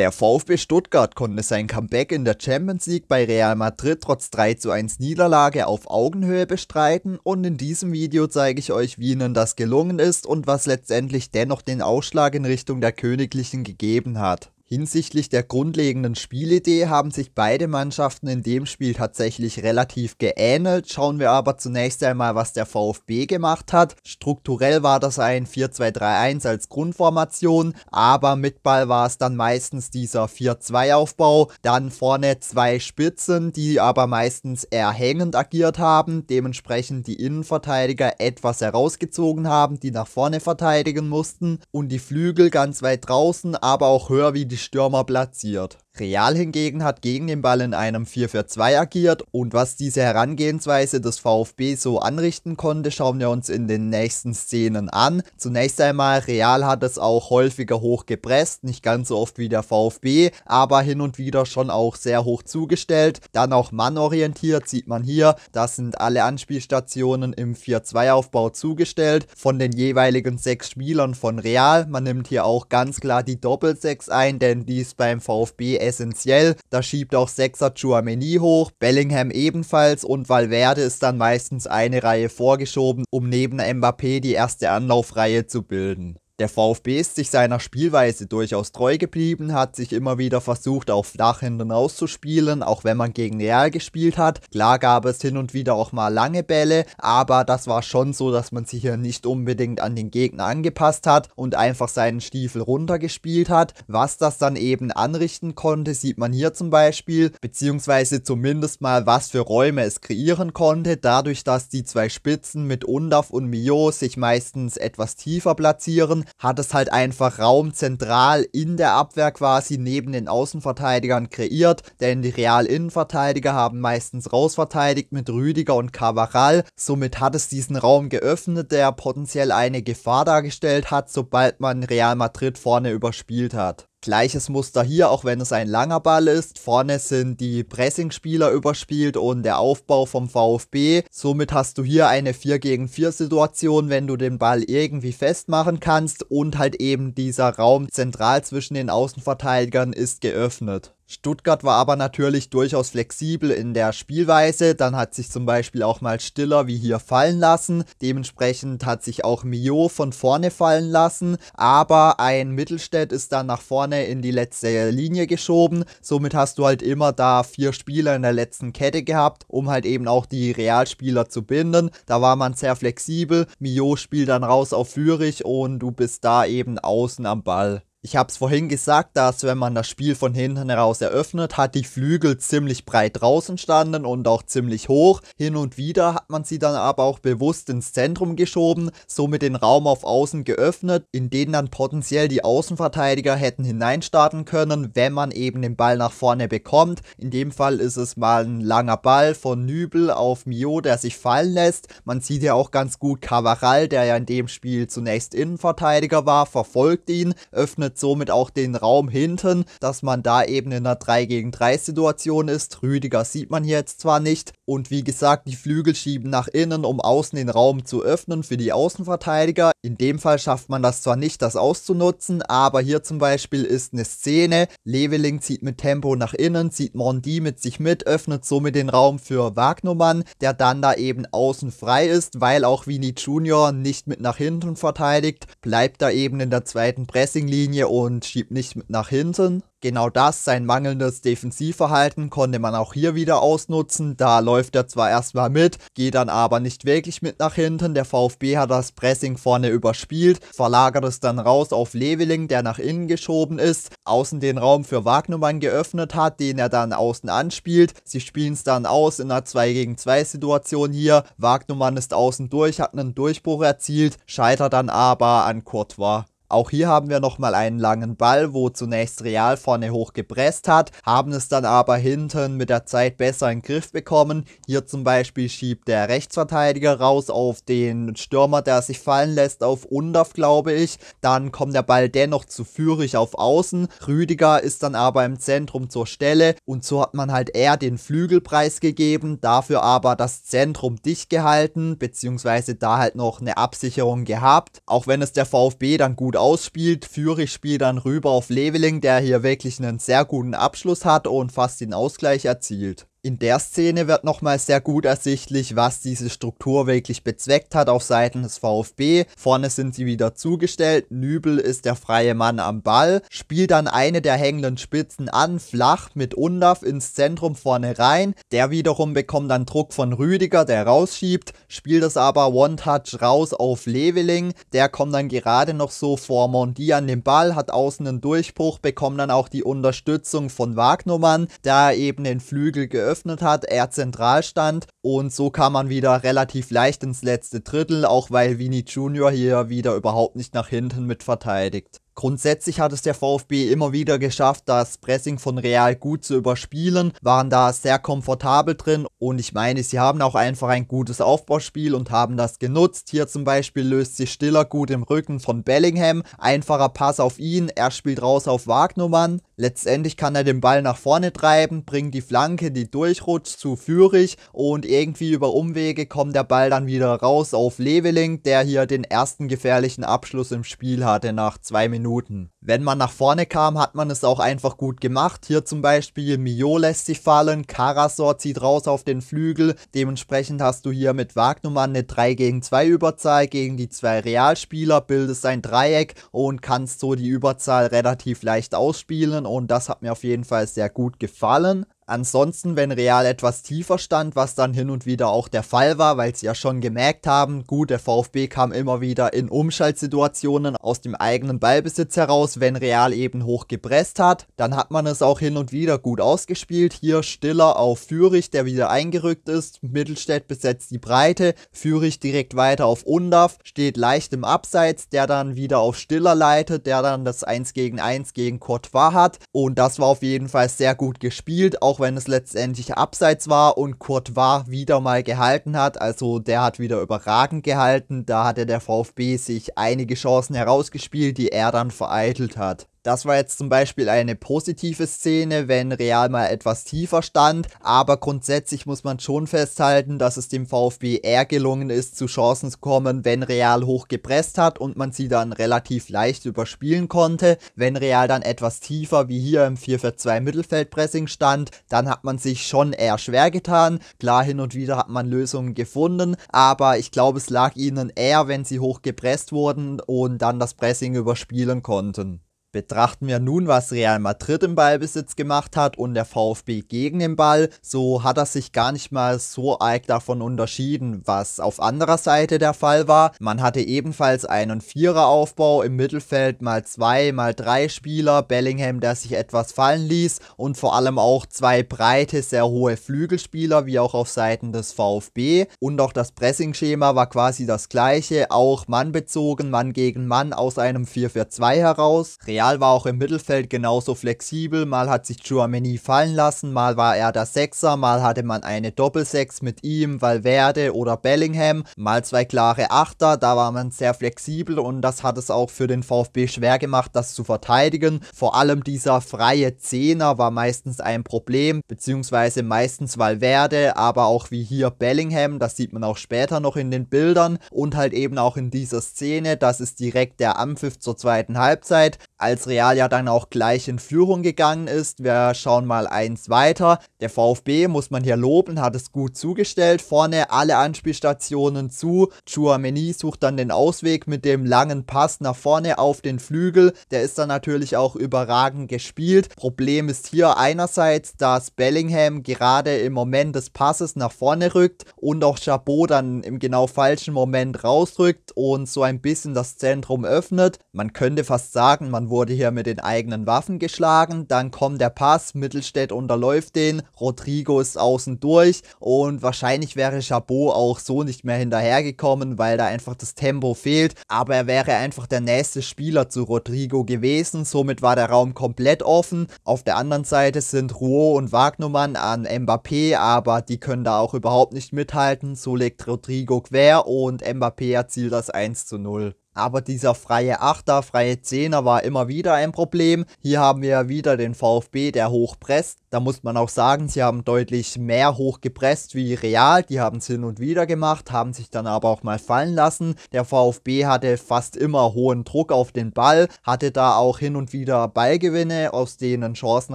Der VfB Stuttgart konnte sein Comeback in der Champions League bei Real Madrid trotz 3 zu 1 Niederlage auf Augenhöhe bestreiten und in diesem Video zeige ich euch, wie ihnen das gelungen ist und was letztendlich dennoch den Ausschlag in Richtung der Königlichen gegeben hat. Hinsichtlich der grundlegenden Spielidee haben sich beide Mannschaften in dem Spiel tatsächlich relativ geähnelt. Schauen wir aber zunächst einmal, was der VfB gemacht hat. Strukturell war das ein 4-2-3-1 als Grundformation, aber mit Ball war es dann meistens dieser 4-2-Aufbau. Dann vorne zwei Spitzen, die aber meistens eher hängend agiert haben, dementsprechend die Innenverteidiger etwas herausgezogen haben, die nach vorne verteidigen mussten und die Flügel ganz weit draußen, aber auch höher wie die Stürmer platziert. Real hingegen hat gegen den Ball in einem 4-4-2 agiert und was diese Herangehensweise des VfB so anrichten konnte, schauen wir uns in den nächsten Szenen an. Zunächst einmal, Real hat es auch häufiger hoch gepresst, nicht ganz so oft wie der VfB, aber hin und wieder schon auch sehr hoch zugestellt. Dann auch mannorientiert, sieht man hier, das sind alle Anspielstationen im 4-2-Aufbau zugestellt von den jeweiligen sechs Spielern von Real. Man nimmt hier auch ganz klar die Doppel-6 ein, denn dies beim VfB essentiell. Da schiebt auch Sechser Chouameni hoch, Bellingham ebenfalls und Valverde ist dann meistens eine Reihe vorgeschoben, um neben Mbappé die erste Anlaufreihe zu bilden. Der VfB ist sich seiner Spielweise durchaus treu geblieben, hat sich immer wieder versucht, auf flach hinten auszuspielen, auch wenn man gegen Real gespielt hat. Klar gab es hin und wieder auch mal lange Bälle, aber das war schon so, dass man sich hier nicht unbedingt an den Gegner angepasst hat und einfach seinen Stiefel runtergespielt hat. Was das dann eben anrichten konnte, sieht man hier zum Beispiel, beziehungsweise zumindest mal, was für Räume es kreieren konnte, dadurch, dass die zwei Spitzen mit Undaf und Mio sich meistens etwas tiefer platzieren, hat es halt einfach Raum zentral in der Abwehr quasi neben den Außenverteidigern kreiert, denn die Real-Innenverteidiger haben meistens rausverteidigt mit Rüdiger und Cavaral. Somit hat es diesen Raum geöffnet, der potenziell eine Gefahr dargestellt hat, sobald man Real Madrid vorne überspielt hat. Gleiches Muster hier, auch wenn es ein langer Ball ist. Vorne sind die Pressingspieler überspielt und der Aufbau vom VfB. Somit hast du hier eine 4 gegen 4 Situation, wenn du den Ball irgendwie festmachen kannst und halt eben dieser Raum zentral zwischen den Außenverteidigern ist geöffnet. Stuttgart war aber natürlich durchaus flexibel in der Spielweise. Dann hat sich zum Beispiel auch mal Stiller wie hier fallen lassen. Dementsprechend hat sich auch Mio von vorne fallen lassen. Aber ein Mittelstädt ist dann nach vorne in die letzte Linie geschoben. Somit hast du halt immer da vier Spieler in der letzten Kette gehabt, um halt eben auch die Realspieler zu binden. Da war man sehr flexibel. Mio spielt dann raus auf Fürich und du bist da eben außen am Ball. Ich habe es vorhin gesagt, dass wenn man das Spiel von hinten heraus eröffnet, hat die Flügel ziemlich breit draußen standen und auch ziemlich hoch. Hin und wieder hat man sie dann aber auch bewusst ins Zentrum geschoben, somit den Raum auf außen geöffnet, in den dann potenziell die Außenverteidiger hätten hineinstarten können, wenn man eben den Ball nach vorne bekommt. In dem Fall ist es mal ein langer Ball von Nübel auf Mio, der sich fallen lässt. Man sieht ja auch ganz gut Cavaral, der ja in dem Spiel zunächst Innenverteidiger war, verfolgt ihn, öffnet öffnet somit auch den Raum hinten, dass man da eben in einer 3 gegen 3 Situation ist. Rüdiger sieht man jetzt zwar nicht. Und wie gesagt, die Flügel schieben nach innen, um außen den Raum zu öffnen für die Außenverteidiger. In dem Fall schafft man das zwar nicht, das auszunutzen, aber hier zum Beispiel ist eine Szene. Leveling zieht mit Tempo nach innen, zieht Mondi mit sich mit, öffnet somit den Raum für Wagnermann, der dann da eben außen frei ist, weil auch Vini Junior nicht mit nach hinten verteidigt, bleibt da eben in der zweiten Pressinglinie Mittellinie und schiebt nicht nach hinten. Genau das, sein mangelndes Defensivverhalten, konnte man auch hier wieder ausnutzen. Da läuft er zwar erstmal mit, geht dann aber nicht wirklich mit nach hinten. Der VfB hat das Pressing vorne überspielt, verlagert es dann raus auf Leveling, der nach innen geschoben ist, außen den Raum für Wagnumann geöffnet hat, den er dann außen anspielt. Sie spielen es dann aus in einer 2 gegen 2 Situation hier. Wagnumann ist außen durch, hat einen Durchbruch erzielt, scheitert dann aber an Courtois. Auch hier haben wir nochmal einen langen Ball, wo zunächst Real vorne hoch gepresst hat, haben es dann aber hinten mit der Zeit besser in den Griff bekommen. Hier zum Beispiel schiebt der Rechtsverteidiger raus auf den Stürmer, der sich fallen lässt, auf Undorf, glaube ich. Dann kommt der Ball dennoch zu Führig auf Außen. Rüdiger ist dann aber im Zentrum zur Stelle und so hat man halt eher den Flügelpreis gegeben, dafür aber das Zentrum dicht gehalten, beziehungsweise da halt noch eine Absicherung gehabt. Auch wenn es der VfB dann gut ausspielt. führe ich Spiel dann rüber auf Leveling, der hier wirklich einen sehr guten Abschluss hat und fast den Ausgleich erzielt in der Szene wird nochmal sehr gut ersichtlich, was diese Struktur wirklich bezweckt hat auf Seiten des VfB. Vorne sind sie wieder zugestellt. Nübel ist der freie Mann am Ball, spielt dann eine der hängenden Spitzen an, flach mit Undaf ins Zentrum vorne rein. Der wiederum bekommt dann Druck von Rüdiger, der rausschiebt, spielt es aber One-Touch raus auf Leveling. Der kommt dann gerade noch so vor Mondi an den Ball, hat außen einen Durchbruch, bekommt dann auch die Unterstützung von Wagnermann, er eben den Flügel geöffnet eröffnet hat, er zentral stand und so kam man wieder relativ leicht ins letzte Drittel, auch weil Vini Junior hier wieder überhaupt nicht nach hinten mit verteidigt. Grundsätzlich hat es der VfB immer wieder geschafft, das Pressing von Real gut zu überspielen, waren da sehr komfortabel drin und ich meine, sie haben auch einfach ein gutes Aufbauspiel und haben das genutzt. Hier zum Beispiel löst sich Stiller gut im Rücken von Bellingham, einfacher Pass auf ihn, er spielt raus auf Wagnermann. Letztendlich kann er den Ball nach vorne treiben, bringt die Flanke, die durchrutscht zu Führig und irgendwie über Umwege kommt der Ball dann wieder raus auf Leveling, der hier den ersten gefährlichen Abschluss im Spiel hatte nach zwei Minuten wenn man nach vorne kam, hat man es auch einfach gut gemacht. Hier zum Beispiel Mio lässt sich fallen, Karasor zieht raus auf den Flügel. Dementsprechend hast du hier mit Wagnumann eine 3 gegen 2 Überzahl gegen die zwei Realspieler, bildest ein Dreieck und kannst so die Überzahl relativ leicht ausspielen und das hat mir auf jeden Fall sehr gut gefallen. Ansonsten, wenn Real etwas tiefer stand, was dann hin und wieder auch der Fall war, weil sie ja schon gemerkt haben, gut, der VfB kam immer wieder in Umschaltsituationen aus dem eigenen Ballbesitz heraus, aus, wenn Real eben hoch gepresst hat. Dann hat man es auch hin und wieder gut ausgespielt. Hier Stiller auf Fürich, der wieder eingerückt ist. Mittelstädt besetzt die Breite. Fürich direkt weiter auf Undaf, steht leicht im Abseits, der dann wieder auf Stiller leitet, der dann das 1 gegen 1 gegen Courtois hat. Und das war auf jeden Fall sehr gut gespielt, auch wenn es letztendlich abseits war und Courtois wieder mal gehalten hat. Also der hat wieder überragend gehalten. Da hatte der VfB sich einige Chancen herausgespielt, die er dann vereitelt vermittelt hat. Das war jetzt zum Beispiel eine positive Szene, wenn Real mal etwas tiefer stand, aber grundsätzlich muss man schon festhalten, dass es dem VfB eher gelungen ist, zu Chancen zu kommen, wenn Real hoch gepresst hat und man sie dann relativ leicht überspielen konnte. Wenn Real dann etwas tiefer wie hier im 4-4-2 Mittelfeldpressing stand, dann hat man sich schon eher schwer getan. Klar, hin und wieder hat man Lösungen gefunden, aber ich glaube, es lag ihnen eher, wenn sie hoch gepresst wurden und dann das Pressing überspielen konnten. Betrachten wir nun, was Real Madrid im Ballbesitz gemacht hat und der VfB gegen den Ball, so hat er sich gar nicht mal so arg davon unterschieden, was auf anderer Seite der Fall war. Man hatte ebenfalls einen Viereraufbau im Mittelfeld, mal zwei, mal drei Spieler, Bellingham, der sich etwas fallen ließ und vor allem auch zwei breite, sehr hohe Flügelspieler, wie auch auf Seiten des VfB. Und auch das Pressing-Schema war quasi das gleiche, auch Mann bezogen, Mann gegen Mann aus einem 4-4-2 heraus. Real Real war auch im Mittelfeld genauso flexibel. Mal hat sich Chouameni fallen lassen, mal war er der Sechser, mal hatte man eine Doppelsechs mit ihm, Valverde oder Bellingham, mal zwei klare Achter. Da war man sehr flexibel und das hat es auch für den VfB schwer gemacht, das zu verteidigen. Vor allem dieser freie Zehner war meistens ein Problem, beziehungsweise meistens Valverde, aber auch wie hier Bellingham. Das sieht man auch später noch in den Bildern und halt eben auch in dieser Szene. Das ist direkt der Ampfiff zur zweiten Halbzeit. Also als Real ja dann auch gleich in Führung gegangen ist. Wir schauen mal eins weiter. Der VfB, muss man hier loben, hat es gut zugestellt. Vorne alle Anspielstationen zu. Chouameni sucht dann den Ausweg mit dem langen Pass nach vorne auf den Flügel. Der ist dann natürlich auch überragend gespielt. Problem ist hier einerseits, dass Bellingham gerade im Moment des Passes nach vorne rückt und auch Chabot dann im genau falschen Moment rausrückt und so ein bisschen das Zentrum öffnet. Man könnte fast sagen, man wurde wurde hier mit den eigenen Waffen geschlagen. Dann kommt der Pass, Mittelstädt unterläuft den, Rodrigo ist außen durch und wahrscheinlich wäre Chabot auch so nicht mehr hinterhergekommen, weil da einfach das Tempo fehlt. Aber er wäre einfach der nächste Spieler zu Rodrigo gewesen. Somit war der Raum komplett offen. Auf der anderen Seite sind Rouault und Wagnumann an Mbappé, aber die können da auch überhaupt nicht mithalten. So legt Rodrigo quer und Mbappé erzielt das 1 zu 0. Aber dieser freie Achter, freie Zehner war immer wieder ein Problem. Hier haben wir wieder den VfB, der hochpresst. Da muss man auch sagen, sie haben deutlich mehr hochgepresst wie Real. Die haben es hin und wieder gemacht, haben sich dann aber auch mal fallen lassen. Der VfB hatte fast immer hohen Druck auf den Ball, hatte da auch hin und wieder Ballgewinne, aus denen Chancen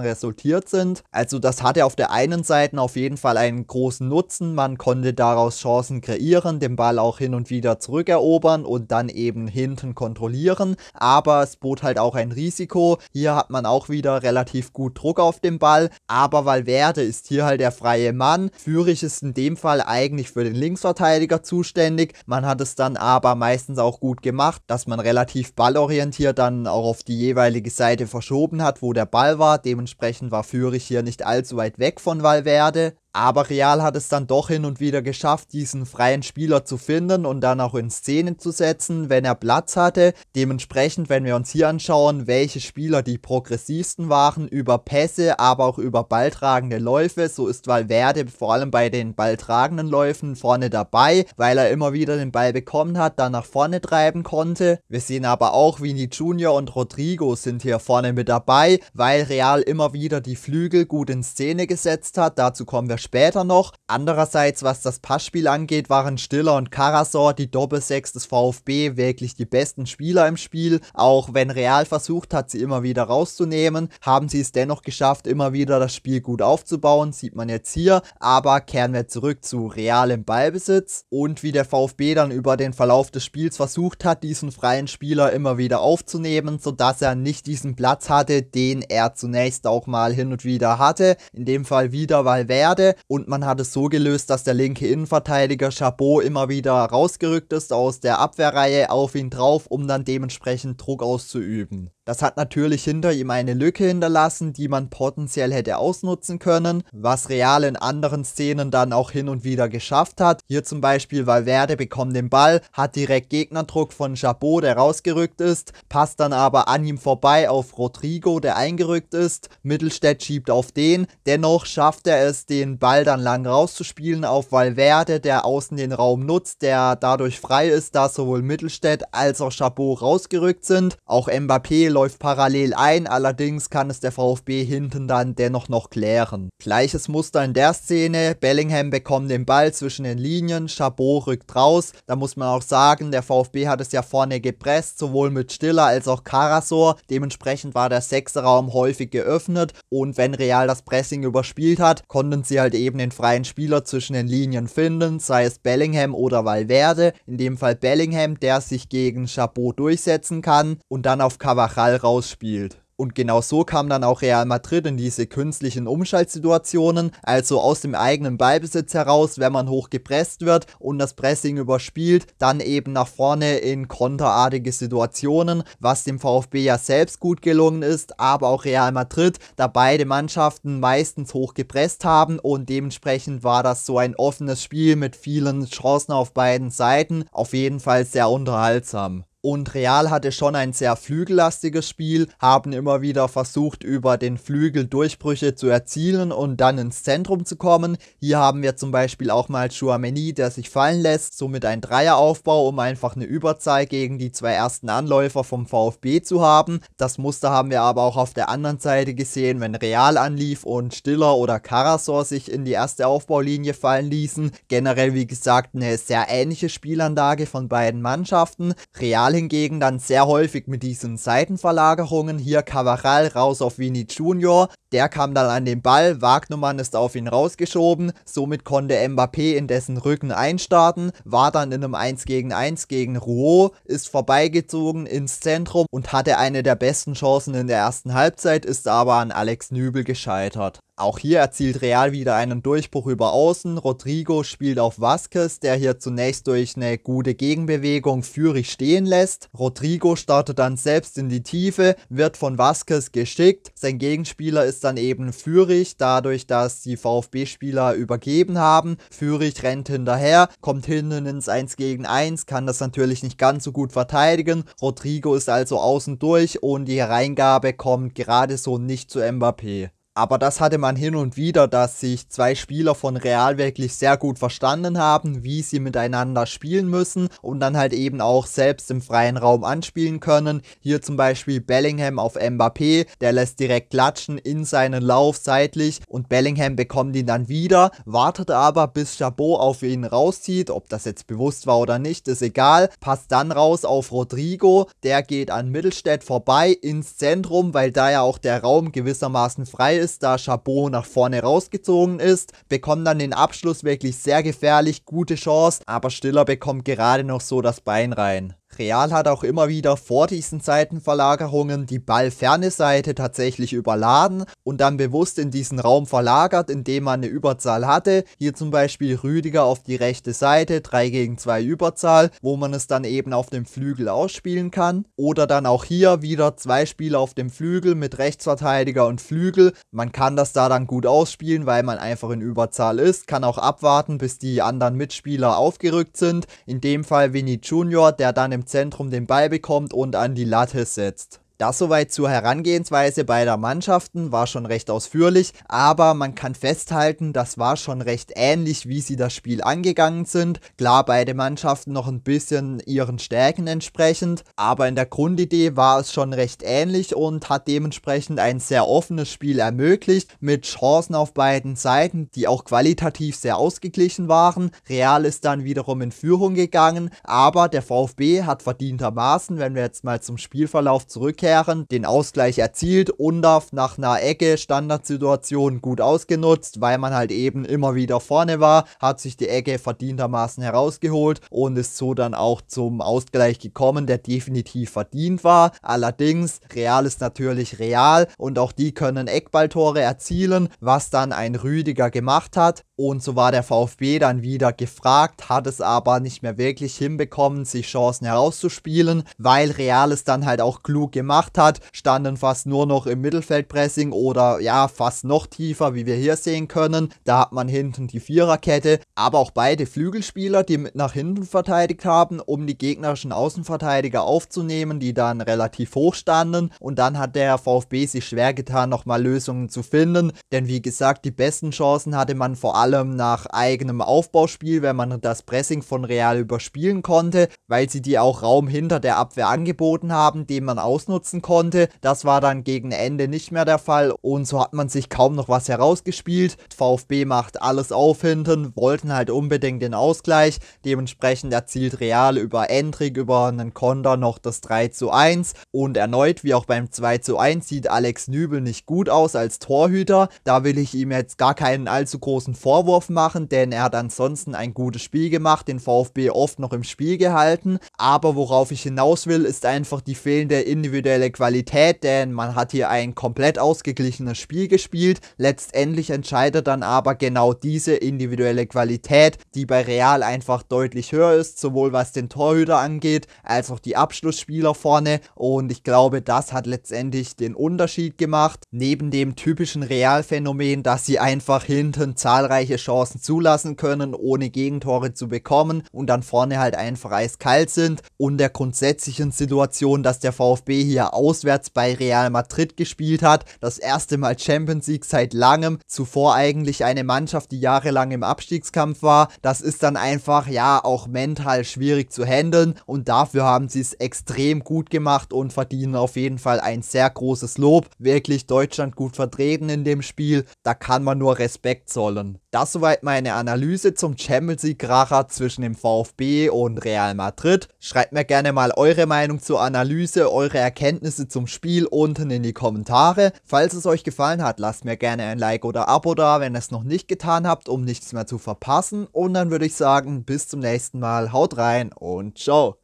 resultiert sind. Also das hatte auf der einen Seite auf jeden Fall einen großen Nutzen. Man konnte daraus Chancen kreieren, den Ball auch hin und wieder zurückerobern und dann eben von hinten kontrollieren, aber es bot halt auch ein Risiko. Hier hat man auch wieder relativ gut Druck auf dem Ball, aber Valverde ist hier halt der freie Mann. Fürich ist in dem Fall eigentlich für den Linksverteidiger zuständig. Man hat es dann aber meistens auch gut gemacht, dass man relativ ballorientiert dann auch auf die jeweilige Seite verschoben hat, wo der Ball war. Dementsprechend war Fürich hier nicht allzu weit weg von Valverde. Aber Real hat es dann doch hin und wieder geschafft, diesen freien Spieler zu finden und dann auch in Szene zu setzen, wenn er Platz hatte. Dementsprechend, wenn wir uns hier anschauen, welche Spieler die progressivsten waren, über Pässe, aber auch über balltragende Läufe, so ist Valverde vor allem bei den balltragenden Läufen vorne dabei, weil er immer wieder den Ball bekommen hat, dann nach vorne treiben konnte. Wir sehen aber auch, Vini Junior und Rodrigo sind hier vorne mit dabei, weil Real immer wieder die Flügel gut in Szene gesetzt hat. Dazu kommen wir später noch. Andererseits, was das Passspiel angeht, waren Stiller und Karasor, die Doppelsechs des VfB, wirklich die besten Spieler im Spiel. Auch wenn Real versucht hat, sie immer wieder rauszunehmen, haben sie es dennoch geschafft, immer wieder das Spiel gut aufzubauen, sieht man jetzt hier. Aber kehren wir zurück zu Real im Ballbesitz und wie der VfB dann über den Verlauf des Spiels versucht hat, diesen freien Spieler immer wieder aufzunehmen, sodass er nicht diesen Platz hatte, den er zunächst auch mal hin und wieder hatte. In dem Fall wieder Valverde, und man hat es so gelöst, dass der linke Innenverteidiger Chabot immer wieder rausgerückt ist aus der Abwehrreihe auf ihn drauf, um dann dementsprechend Druck auszuüben. Das hat natürlich hinter ihm eine Lücke hinterlassen, die man potenziell hätte ausnutzen können, was Real in anderen Szenen dann auch hin und wieder geschafft hat. Hier zum Beispiel Valverde bekommt den Ball, hat direkt Gegnerdruck von Chabot, der rausgerückt ist, passt dann aber an ihm vorbei auf Rodrigo, der eingerückt ist. Mittelstädt schiebt auf den, dennoch schafft er es, den Ball dann lang rauszuspielen auf Valverde, der außen den Raum nutzt, der dadurch frei ist, dass sowohl Mittelstädt als auch Chabot rausgerückt sind. Auch Mbappé läuft parallel ein, allerdings kann es der VfB hinten dann dennoch noch klären. Gleiches Muster in der Szene, Bellingham bekommt den Ball zwischen den Linien, Chabot rückt raus, da muss man auch sagen, der VfB hat es ja vorne gepresst, sowohl mit Stiller als auch Karasor, dementsprechend war der Sechserraum häufig geöffnet und wenn Real das Pressing überspielt hat, konnten sie halt eben den freien Spieler zwischen den Linien finden, sei es Bellingham oder Valverde, in dem Fall Bellingham, der sich gegen Chabot durchsetzen kann und dann auf Cavachal Real rausspielt. Und genau so kam dann auch Real Madrid in diese künstlichen Umschaltsituationen, also aus dem eigenen Ballbesitz heraus, wenn man hoch gepresst wird und das Pressing überspielt, dann eben nach vorne in konterartige Situationen, was dem VfB ja selbst gut gelungen ist, aber auch Real Madrid, da beide Mannschaften meistens hoch gepresst haben und dementsprechend war das so ein offenes Spiel mit vielen Chancen auf beiden Seiten, auf jeden Fall sehr unterhaltsam. Und Real hatte schon ein sehr flügellastiges Spiel, haben immer wieder versucht, über den Flügel Durchbrüche zu erzielen und dann ins Zentrum zu kommen. Hier haben wir zum Beispiel auch mal Chouameni, der sich fallen lässt, somit ein Dreieraufbau, um einfach eine Überzahl gegen die zwei ersten Anläufer vom VfB zu haben. Das Muster haben wir aber auch auf der anderen Seite gesehen, wenn Real anlief und Stiller oder Karasor sich in die erste Aufbaulinie fallen ließen. Generell, wie gesagt, eine sehr ähnliche Spielanlage von beiden Mannschaften. Real hingegen dann sehr häufig mit diesen Seitenverlagerungen. Hier Cavaral raus auf Vini Junior. Der kam dann an den Ball, Wagnumann ist auf ihn rausgeschoben. Somit konnte Mbappé in dessen Rücken einstarten, war dann in einem 1 gegen 1 gegen Rouault, ist vorbeigezogen ins Zentrum und hatte eine der besten Chancen in der ersten Halbzeit, ist aber an Alex Nübel gescheitert. Auch hier erzielt Real wieder einen Durchbruch über Außen. Rodrigo spielt auf Vasquez, der hier zunächst durch eine gute Gegenbewegung Führig stehen lässt. Rodrigo startet dann selbst in die Tiefe, wird von Vasquez geschickt. Sein Gegenspieler ist dann eben Führig, dadurch, dass die VfB-Spieler übergeben haben. Führig rennt hinterher, kommt hinten ins 1 gegen 1, kann das natürlich nicht ganz so gut verteidigen. Rodrigo ist also außen durch und die Hereingabe kommt gerade so nicht zu Mbappé. Aber das hatte man hin und wieder, dass sich zwei Spieler von Real wirklich sehr gut verstanden haben, wie sie miteinander spielen müssen und dann halt eben auch selbst im freien Raum anspielen können. Hier zum Beispiel Bellingham auf Mbappé, der lässt direkt klatschen in seinen Lauf seitlich und Bellingham bekommt ihn dann wieder, wartet aber bis Chabot auf ihn rauszieht, ob das jetzt bewusst war oder nicht, ist egal, passt dann raus auf Rodrigo, der geht an Mittelstädt vorbei ins Zentrum, weil da ja auch der Raum gewissermaßen frei ist ist, da Chabot nach vorne rausgezogen ist, bekommt dann den Abschluss wirklich sehr gefährlich, gute Chance, aber Stiller bekommt gerade noch so das Bein rein. Real hat auch immer wieder vor diesen Seitenverlagerungen die ballferne Seite tatsächlich überladen und dann bewusst in diesen Raum verlagert, indem man eine Überzahl hatte. Hier zum Beispiel Rüdiger auf die rechte Seite, 3 gegen 2 Überzahl, wo man es dann eben auf dem Flügel ausspielen kann. Oder dann auch hier wieder zwei Spieler auf dem Flügel mit Rechtsverteidiger und Flügel. Man kann das da dann gut ausspielen, weil man einfach in Überzahl ist, kann auch abwarten, bis die anderen Mitspieler aufgerückt sind. In dem Fall Vinny Junior, der dann im Zentrum den Ball bekommt und an die Latte setzt. Das soweit zur Herangehensweise beider Mannschaften, war schon recht ausführlich, aber man kann festhalten, das war schon recht ähnlich, wie sie das Spiel angegangen sind. Klar, beide Mannschaften noch ein bisschen ihren Stärken entsprechend, aber in der Grundidee war es schon recht ähnlich und hat dementsprechend ein sehr offenes Spiel ermöglicht, mit Chancen auf beiden Seiten, die auch qualitativ sehr ausgeglichen waren. Real ist dann wiederum in Führung gegangen, aber der VfB hat verdientermaßen, wenn wir jetzt mal zum Spielverlauf zurückkehren, Heimkehren den Ausgleich erzielt. Undaf nach einer Ecke, Standardsituation gut ausgenutzt, weil man halt eben immer wieder vorne war, hat sich die Ecke verdientermaßen herausgeholt und ist so dann auch zum Ausgleich gekommen, der definitiv verdient war. Allerdings, Real ist natürlich real und auch die können Eckballtore erzielen, was dann ein Rüdiger gemacht hat. Und so war der VfB dann wieder gefragt, hat es aber nicht mehr wirklich hinbekommen, sich Chancen herauszuspielen, weil Real es dann halt auch klug gemacht hat, standen fast nur noch im Mittelfeldpressing oder ja, fast noch tiefer, wie wir hier sehen können. Da hat man hinten die Viererkette, aber auch beide Flügelspieler, die mit nach hinten verteidigt haben, um die gegnerischen Außenverteidiger aufzunehmen, die dann relativ hoch standen. Und dann hat der VfB sich schwer getan, nochmal Lösungen zu finden, denn wie gesagt, die besten Chancen hatte man vor allem allem nach eigenem Aufbauspiel, wenn man das Pressing von Real überspielen konnte, weil sie dir auch Raum hinter der Abwehr angeboten haben, den man ausnutzen konnte. Das war dann gegen Ende nicht mehr der Fall und so hat man sich kaum noch was herausgespielt. VfB macht alles auf hinten, wollten halt unbedingt den Ausgleich. Dementsprechend erzielt Real über Endrick, über einen Konter noch das 3 zu 1 und erneut, wie auch beim 2 zu 1, sieht Alex Nübel nicht gut aus als Torhüter. Da will ich ihm jetzt gar keinen allzu großen Vorteil Vorwurf machen, denn er hat ansonsten ein gutes Spiel gemacht, den VfB oft noch im Spiel gehalten. Aber worauf ich hinaus will, ist einfach die fehlende individuelle Qualität, denn man hat hier ein komplett ausgeglichenes Spiel gespielt. Letztendlich entscheidet dann aber genau diese individuelle Qualität, die bei Real einfach deutlich höher ist, sowohl was den Torhüter angeht, als auch die Abschlussspieler vorne. Und ich glaube, das hat letztendlich den Unterschied gemacht. Neben dem typischen Real-Phänomen, dass sie einfach hinten zahlreiche zahlreiche Chancen zulassen können, ohne Gegentore zu bekommen und dann vorne halt einfach eiskalt sind und der grundsätzlichen Situation, dass der VfB hier auswärts bei Real Madrid gespielt hat, das erste Mal Champions League seit langem, zuvor eigentlich eine Mannschaft, die jahrelang im Abstiegskampf war, das ist dann einfach ja auch mental schwierig zu handeln und dafür haben sie es extrem gut gemacht und verdienen auf jeden Fall ein sehr großes Lob. Wirklich Deutschland gut vertreten in dem Spiel, da kann man nur Respekt zollen. Das soweit meine Analyse zum Champions League Kracher zwischen dem VfB und Real Madrid. Schreibt mir gerne mal eure Meinung zur Analyse, eure Erkenntnisse zum Spiel unten in die Kommentare. Falls es euch gefallen hat, lasst mir gerne ein Like oder Abo da, wenn ihr es noch nicht getan habt, um nichts mehr zu verpassen. Und dann würde ich sagen, bis zum nächsten Mal, haut rein und ciao.